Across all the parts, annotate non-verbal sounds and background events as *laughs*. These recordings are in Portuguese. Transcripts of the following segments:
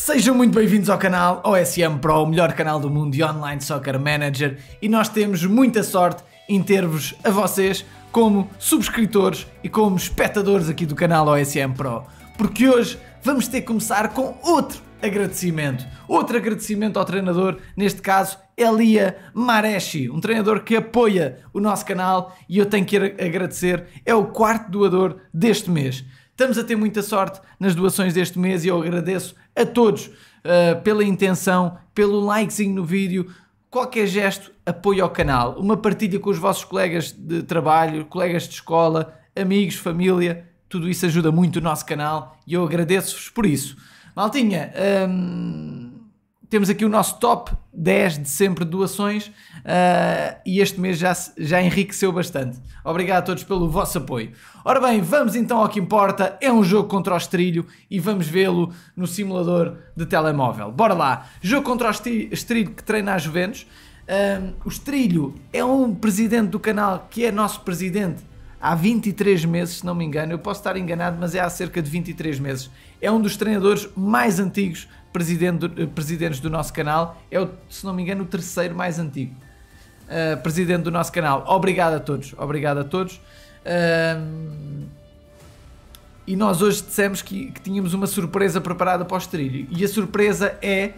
Sejam muito bem-vindos ao canal OSM Pro, o melhor canal do mundo de Online Soccer Manager e nós temos muita sorte em ter-vos a vocês como subscritores e como espectadores aqui do canal OSM Pro, porque hoje vamos ter que começar com outro agradecimento. Outro agradecimento ao treinador, neste caso Elia Mareshi, um treinador que apoia o nosso canal e eu tenho que agradecer, é o quarto doador deste mês. Estamos a ter muita sorte nas doações deste mês e eu agradeço a todos uh, pela intenção, pelo likezinho no vídeo, qualquer gesto, apoio ao canal, uma partilha com os vossos colegas de trabalho, colegas de escola, amigos, família, tudo isso ajuda muito o nosso canal e eu agradeço-vos por isso. Maltinha, hum temos aqui o nosso top 10 de sempre doações uh, e este mês já, já enriqueceu bastante. Obrigado a todos pelo vosso apoio. Ora bem, vamos então ao que importa. É um jogo contra o estrilho e vamos vê-lo no simulador de telemóvel. Bora lá. Jogo contra o estrilho que treina a Juventus. Ah, o estrilho é um presidente do canal que é nosso presidente há 23 meses, se não me engano, eu posso estar enganado, mas é há cerca de 23 meses. É um dos treinadores mais antigos presidente eh, presidentes do nosso canal, é, o, se não me engano, o terceiro mais antigo uh, presidente do nosso canal. Obrigado a todos, obrigado a todos. Uh, e nós hoje dissemos que, que tínhamos uma surpresa preparada para o Estrelho, e a surpresa é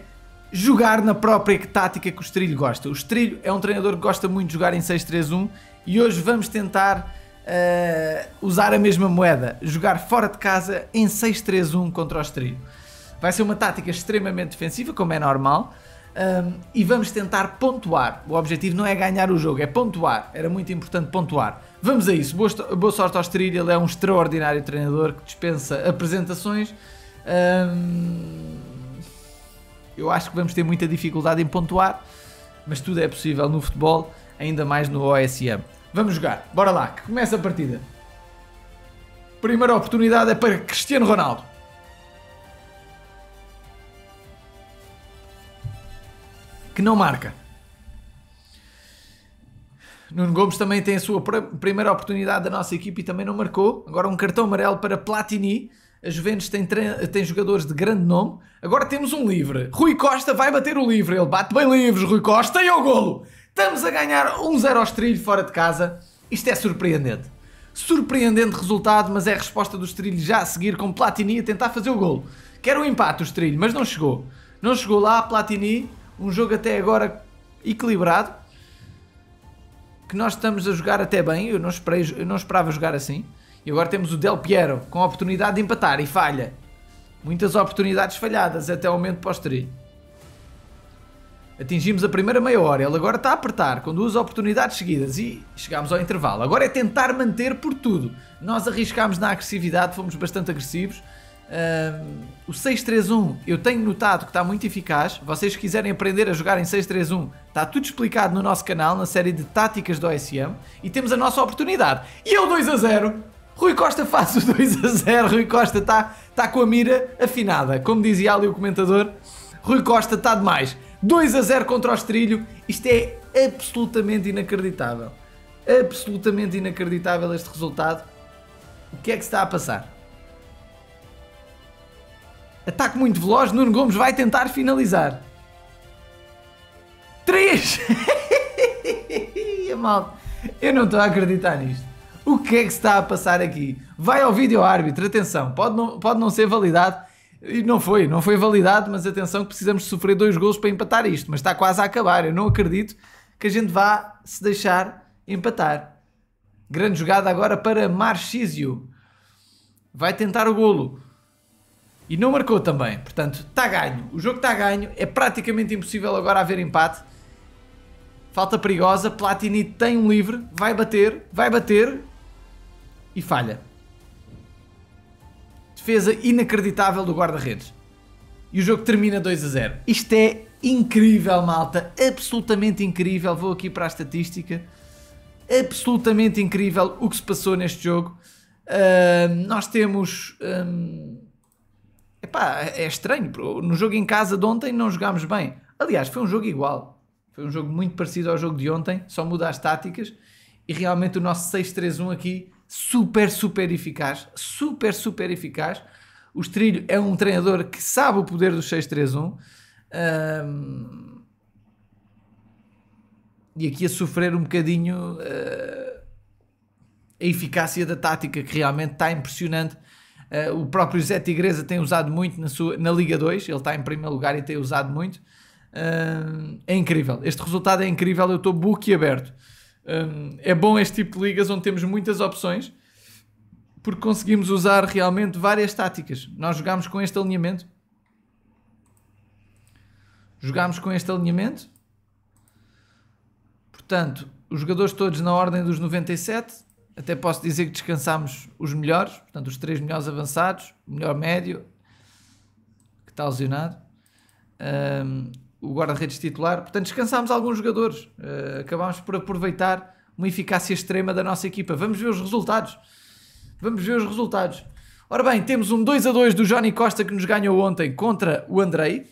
jogar na própria tática que o Estrelho gosta. O Estrelho é um treinador que gosta muito de jogar em 6-3-1 e hoje vamos tentar uh, usar a mesma moeda, jogar fora de casa em 6-3-1 contra o Estoril. Vai ser uma tática extremamente defensiva, como é normal, um, ehm, e vamos tentar pontuar. O objetivo não é ganhar o jogo, é pontuar. Era muito importante pontuar. Vamos a isso. Boa, boa sorte ao Estoril, ele é um extraordinário treinador que dispensa apresentações. Um, ehm, eu acho que vamos ter muita dificuldade em pontuar, mas tudo é possível no futebol, ainda mais no OSM. Vamos jogar. Bora lá, que começa a partida. Primeira oportunidade é para Cristiano Ronaldo. Que não marca. Nuno Gomes também tem a sua primeira oportunidade da nossa equipe e também não marcou. Agora um cartão amarelo para Platini. A Juventus tem, tem jogadores de grande nome. Agora temos um livre. Rui Costa vai bater o livre. Ele bate bem livres, Rui Costa, e é o golo! Estamos a ganhar 1-0 ao Estoril fora de casa. Isto é surpreendente. Surpreendente resultado, mas é a resposta do Estoril já a seguir com Platini a tentar fazer o golo. Quer o um empate o Estoril, mas não chegou. Não chegou lá, Platini, um jogo até agora equilibrado, que nós estamos a jogar até bem, eu não, esperei, eu não esperava jogar assim. E agora temos o Del Piero com a oportunidade de empatar e falha. Muitas oportunidades falhadas até o momento para o tri Atingimos a primeira meia hora, ele agora está a apertar com duas oportunidades seguidas e chegámos ao intervalo. Agora é tentar manter por tudo. Nós arriscámos na agressividade, fomos bastante agressivos. Um, o 6-3-1 eu tenho notado que está muito eficaz. Vocês quiserem aprender a jogar em 6-3-1, está tudo explicado no nosso canal, na série de táticas do OSM. E temos a nossa oportunidade. E é o 2-0. Rui Costa faz o 2-0. Rui Costa está tá com a mira afinada. Como dizia ali o comentador, Rui Costa está demais. 2 a 0 contra o Estrilho. Isto é absolutamente inacreditável. Absolutamente inacreditável este resultado. O que é que se está a passar? Ataque muito veloz, Nuno Gomes vai tentar finalizar. 3! *laughs* mal. eu não estou a acreditar nisto. O que é que se está a passar aqui? Vai ao vídeo árbitro, atenção, pode não, pode não ser validado, e não foi, não foi validado, mas atenção que precisamos sofrer dois gols para empatar isto, mas está quase a acabar. Eu não acredito que a gente vá se deixar empatar. Grande jogada agora para Marcísio. Vai tentar o golo. E não marcou também, portanto, está ganho. O jogo está ganho, é praticamente impossível agora haver empate. Falta perigosa, Platini tem um livre, vai bater, vai bater e falha defesa inacreditável do guarda-redes. E o jogo termina 2 a 0. Isto é incrível, malta. Absolutamente incrível. Vou aqui para a estatística. Absolutamente incrível o que se passou neste jogo. Uh, nós temos. Um... Epá, é estranho. No jogo em casa de ontem não jogámos bem. Aliás, foi um jogo igual. Foi um jogo muito parecido ao jogo de ontem, só muda as táticas. E realmente o nosso 6-3-1 aqui super, super eficaz, super, super eficaz. O Estrilho é um treinador que sabe o poder do 6-3-1. Um, e aqui a sofrer um bocadinho uh, a eficácia da tática, que realmente está impressionante. Uh, o próprio Zé Tigresa tem usado muito na, sua, na Liga 2, ele está em primeiro lugar e tem usado muito. Uh, é incrível, este resultado é incrível. Eu estou boquiaberto aberto. Um, é bom este tipo de ligas onde temos muitas opções porque conseguimos usar realmente várias táticas. Nós jogámos com este alinhamento. Jogámos com este alinhamento. Portanto, os jogadores todos na ordem dos 97. Até posso dizer que descansámos os melhores, portanto, os três melhores avançados, o melhor médio, que está lesionado. Um, o guarda-redes titular. Portanto, descansámos alguns jogadores. Uh, acabámos por aproveitar uma eficácia extrema da nossa equipa. Vamos ver os resultados. Vamos ver os resultados. Ora bem, temos um 2 a 2 do Johnny Costa que nos ganhou ontem contra o Andrei.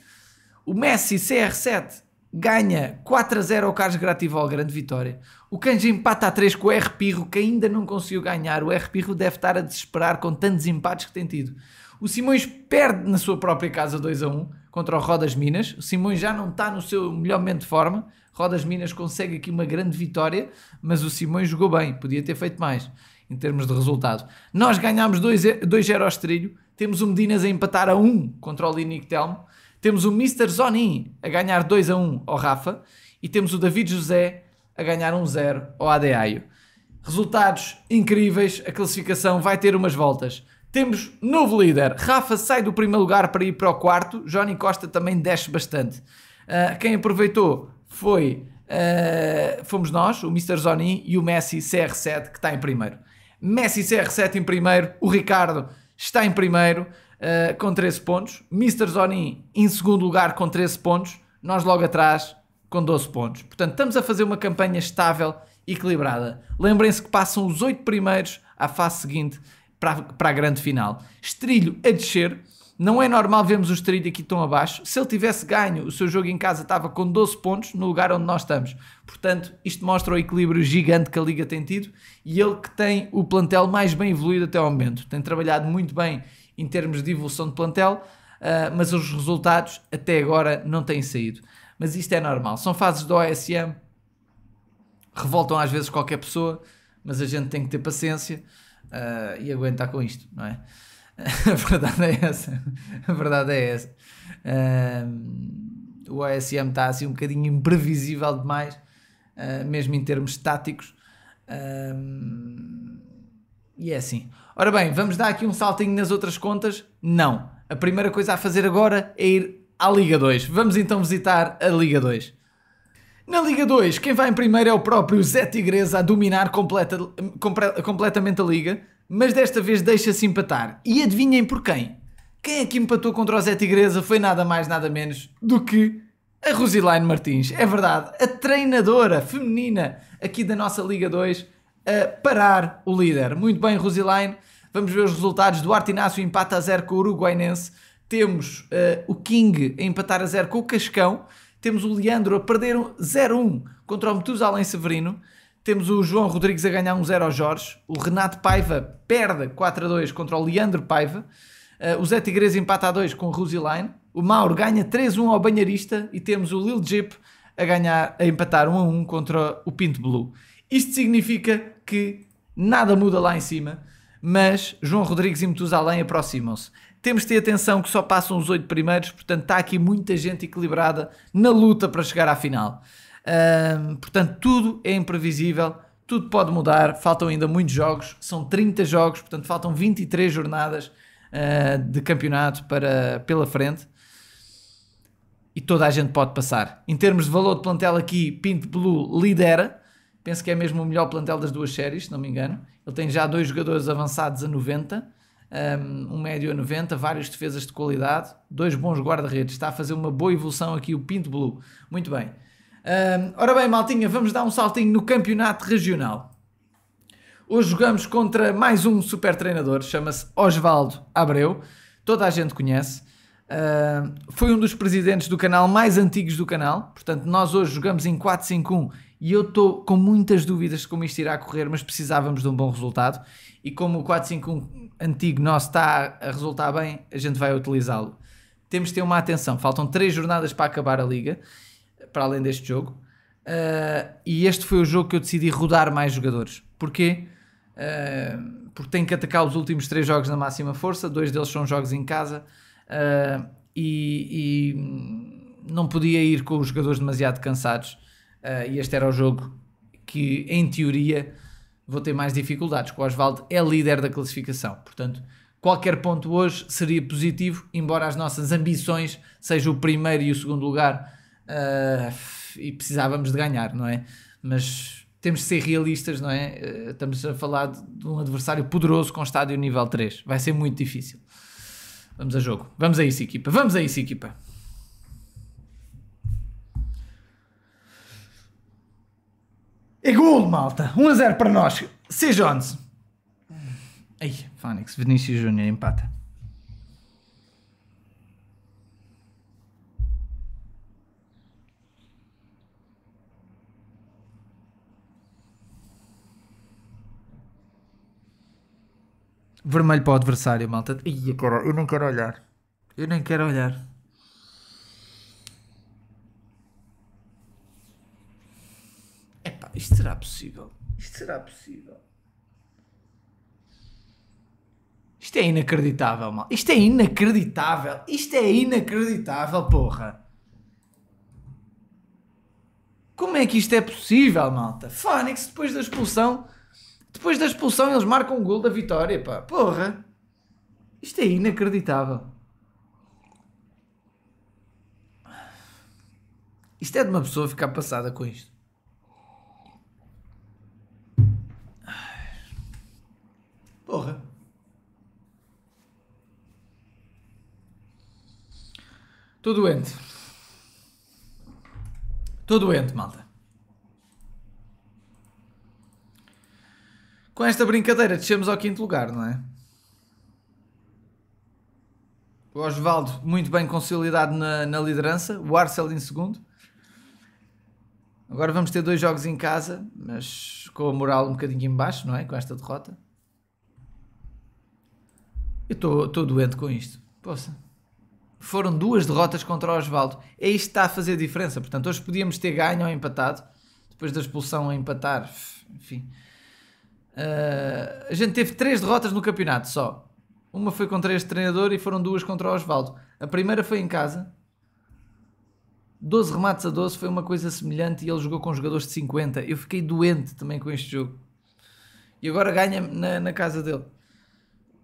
O Messi CR7 ganha 4 a 0 ao Carlos Grativol, grande vitória. O Canja empata a 3 com o R Pirro, que ainda não conseguiu ganhar. O R Pirro deve estar a desesperar com tantos empates que tem tido. O Simões perde na sua própria casa 2 a 1 contra o Rodas Minas. O Simões já não está no seu melhor momento de forma. Rodas Minas consegue aqui uma grande vitória, mas o Simões jogou bem, podia ter feito mais em termos de resultado. Nós ganhámos 2-0 ao Estrelho, temos o Medinas a empatar a 1 um contra o Linic Telmo, temos o Mr. Zonin a ganhar 2 a 1 um ao Rafa e temos o David José a ganhar 1-0 um ao Adeaio. Resultados incríveis, a classificação vai ter umas voltas. Temos novo líder. Rafa sai do primeiro lugar para ir para o quarto. Johnny Costa também desce bastante. Uh, quem aproveitou foi uh, fomos nós, o Mr. Zonin e o Messi CR7 que está em primeiro. Messi CR7 em primeiro, o Ricardo está em primeiro uh, com 13 pontos, Mr. Zonin em segundo lugar com 13 pontos, nós logo atrás com 12 pontos. Portanto, estamos a fazer uma campanha estável e equilibrada. Lembrem-se que passam os 8 primeiros à fase seguinte para, para a grande final. Estrilho a descer. Não é normal vermos o Estrilho aqui tão abaixo. Se ele tivesse ganho, o seu jogo em casa estava com 12 pontos no lugar onde nós estamos. Portanto, isto mostra o equilíbrio gigante que a Liga tem tido e ele que tem o plantel mais bem evoluído até ao momento. Tem trabalhado muito bem em termos de evolução de plantel, ah, mas os resultados até agora não têm saído. Mas isto é normal. São fases do OSM, revoltam às vezes qualquer pessoa, mas a gente tem que ter paciência uh, e aguentar com isto, não é? *laughs* a verdade é essa. A verdade é essa. Uh, o ASM está assim um bocadinho imprevisível demais, uh, mesmo em termos táticos Uh, e é assim. Ora bem, vamos dar aqui um saltinho nas outras contas? Não. A primeira coisa a fazer agora é ir à Liga 2. Vamos então visitar a Liga 2. Na Liga 2, quem vai em primeiro é o próprio Zé Tigresa a dominar completa, compre, completamente a Liga, mas desta vez deixa-se empatar. E adivinhem por quem? Quem é que empatou contra o Zé Tigresa foi nada mais nada menos do que a Rosilaine Martins. É verdade, a treinadora feminina aqui da nossa Liga 2 a parar o líder. Muito bem, Rosilaine. Vamos ver os resultados. Duarte Inácio empata a zero com o Uruguainense. Temos uh, o King a empatar a zero com o Cascão. Temos o Leandro a perder um 0-1 contra o Metusalém Severino. Temos o João Rodrigues a ganhar um 0 ao Jorge. O Renato Paiva perde 4-2 contra o Leandro Paiva. Uh, o Zé Tigres empata a 2 com o Rusiline. O Mauro ganha 3-1 ao Banharista. E temos o Lil Jeep a, ganhar, a empatar 1-1 contra o Pinto Blue. Isto significa que nada muda lá em cima mas João Rodrigues e Metusalém aproximam-se. Temos de ter atenção que só passam os oito primeiros, portanto está aqui muita gente equilibrada na luta para chegar à final. portanto, tudo é imprevisível, tudo pode mudar, faltam ainda muitos jogos, são 30 jogos, portanto faltam 23 jornadas uh, de campeonato para, pela frente e toda a gente pode passar. Em termos de valor de plantel aqui, Pinto Blue lidera, penso que é mesmo o melhor plantel das duas séries, se não me engano, ele tem já dois jogadores avançados a 90, um médio a 90, várias defesas de qualidade, dois bons guarda-redes. Está a fazer uma boa evolução aqui o Pinto Blue. Muito bem. ora bem, Maltinha, vamos dar um saltinho no campeonato regional. Hoje jogamos contra mais um super treinador, chama-se Osvaldo Abreu. Toda a gente conhece. Uh, foi um dos presidentes do canal mais antigos do canal. Portanto, nós hoje jogamos em 4-5-1 e eu estou com muitas dúvidas de como isto irá correr, mas precisávamos de um bom resultado. E como o 4-5 antigo nosso está a resultar bem, a gente vai utilizá-lo. Temos de ter uma atenção. Faltam três jornadas para acabar a liga, para além deste jogo. Uh, e este foi o jogo que eu decidi rodar mais jogadores. Porquê? Uh, porque tenho que atacar os últimos três jogos na máxima força, dois deles são jogos em casa. Uh, e, e não podia ir com os jogadores demasiado cansados Uh, e este era o jogo que, em teoria, vou ter mais dificuldades. O Oswald é líder da classificação, portanto, qualquer ponto hoje seria positivo, embora as nossas ambições sejam o primeiro e o segundo lugar uh, e precisávamos de ganhar, não é? Mas temos de ser realistas, não é? Uh, estamos a falar de um adversário poderoso com estádio nível 3, vai ser muito difícil. Vamos a jogo, vamos a isso, equipa, vamos a isso, equipa. É gol, malta. 1 a 0 para nós. C. Jones. Ei, Fónix, Vinícius Júnior empata. Vermelho para o adversário, malta. Ih, eu não quero olhar. Eu nem quero olhar. isto será possível? Isto será possível? Isto é inacreditável, mal. Isto é inacreditável. Isto é inacreditável, porra. Como é que isto é possível, malta? Fónix, depois da expulsão, depois da expulsão, eles marcam o um gol da vitória, pá. Porra. Isto é inacreditável. Isto é de uma pessoa ficar passada com isto. Porra. Estou doente. Estou doente, malta. Com esta brincadeira descemos ao quinto lugar, não é? O Osvaldo muito bem consolidado na, na liderança, o Arcel em segundo. Agora vamos ter dois jogos em casa, mas com a moral um bocadinho em baixo, não é? Com esta derrota. Eu estou doente com isto. Poxa. Foram duas derrotas contra o Osvaldo. É isto que está a fazer diferença. Portanto, hoje podíamos ter ganho ou empatado. Depois da expulsão a empatar. Enfim. Uh, a gente teve três derrotas no campeonato só. Uma foi contra este treinador e foram duas contra o Osvaldo. A primeira foi em casa. 12 remates a 12 foi uma coisa semelhante e ele jogou com jogadores de 50. Eu fiquei doente também com este jogo. E agora ganha na, na casa dele.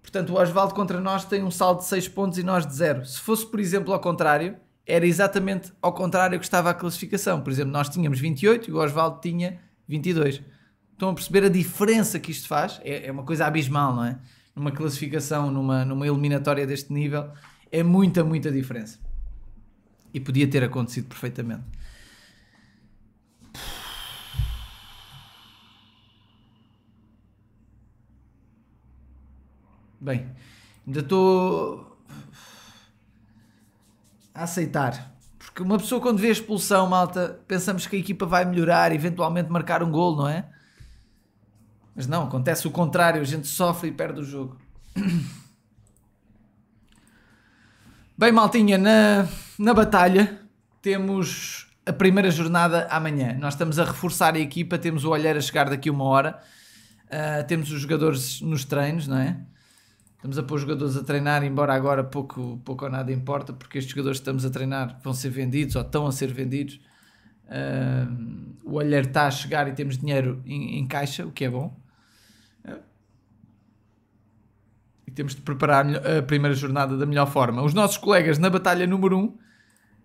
Portanto, o Osvaldo contra nós tem um saldo de 6 pontos e nós de 0. Se fosse, por exemplo, ao contrário, era exatamente ao contrário que estava a classificação. Por exemplo, nós tínhamos 28 e o Osvaldo tinha 22. Estão a perceber a diferença que isto faz? É, é uma coisa abismal, não é? Numa classificação, numa, numa eliminatória deste nível, é muita, muita diferença. E podia ter acontecido perfeitamente. Bem, ainda estou a aceitar. Porque uma pessoa quando vê a expulsão, malta, pensamos que a equipa vai melhorar, eventualmente marcar um gol, não é? Mas não, acontece o contrário, a gente sofre e perde o jogo. *clears throat* Bem, maltinha, na, na batalha temos a primeira jornada amanhã. Nós estamos a reforçar a equipa, temos o olheiro a chegar daqui uma hora, uh, temos os jogadores nos treinos, não é? estamos a pôr jogadores a treinar, embora agora pouco, pouco ou nada importa, porque estes jogadores que estamos a treinar vão ser vendidos ou estão a ser vendidos. Uh, o olhar está a chegar e temos dinheiro em, em caixa, o que é bom. e temos de preparar a primeira jornada da melhor forma. Os nossos colegas na batalha número 1 um,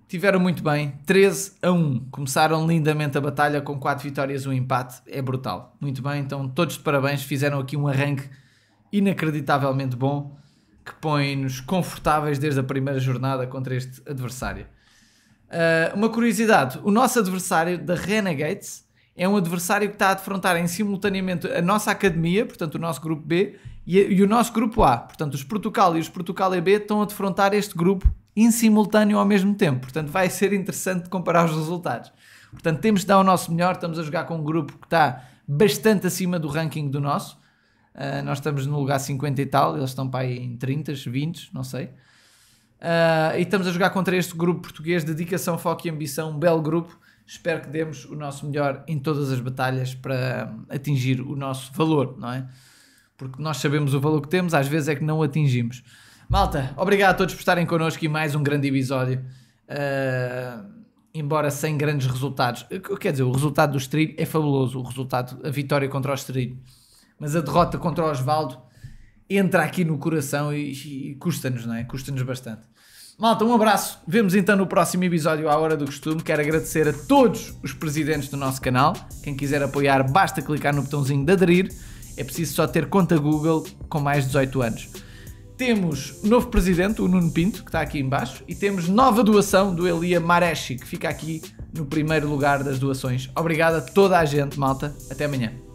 tiveram muito bem, 13 a 1. Começaram lindamente a batalha com 4 vitórias e um empate. É brutal. Muito bem, então todos de parabéns, fizeram aqui um arranque inacreditavelmente bom que põe-nos confortáveis desde a primeira jornada contra este adversário. Uh, uma curiosidade: o nosso adversário da Renegades é um adversário que está a defrontar em simultaneamente a nossa academia, portanto o nosso grupo B, e, e o nosso grupo A. Portanto, os Portugal e os Portugal e B estão a defrontar este grupo em simultâneo ao mesmo tempo. Portanto, vai ser interessante comparar os resultados. Portanto, temos de dar o nosso melhor. Estamos a jogar com um grupo que está bastante acima do ranking do nosso. Uh, nós estamos no lugar 50 e tal, eles estão para aí em 30, 20, não sei. Uh, e estamos a jogar contra este grupo português, dedicação, foco e ambição, um belo grupo. Espero que demos o nosso melhor em todas as batalhas para atingir o nosso valor, não é? Porque nós sabemos o valor que temos, às vezes é que não o atingimos. Malta, obrigado a todos por estarem connosco e mais um grande episódio. Uh, embora sem grandes resultados. Quer dizer, o resultado do Estrilho é fabuloso, o resultado, a vitória contra o Estrilho mas a derrota contra o Osvaldo entra aqui no coração e, e custa-nos, não é? Custa-nos bastante. Malta, um abraço. Vemos então no próximo episódio à hora do costume. Quero agradecer a todos os presidentes do nosso canal. Quem quiser apoiar, basta clicar no botãozinho de aderir. É preciso só ter conta Google com mais de 18 anos. Temos novo presidente, o Nuno Pinto, que está aqui embaixo, e temos nova doação do Elia Mareschi, que fica aqui no primeiro lugar das doações. Obrigado a toda a gente, malta. Até amanhã.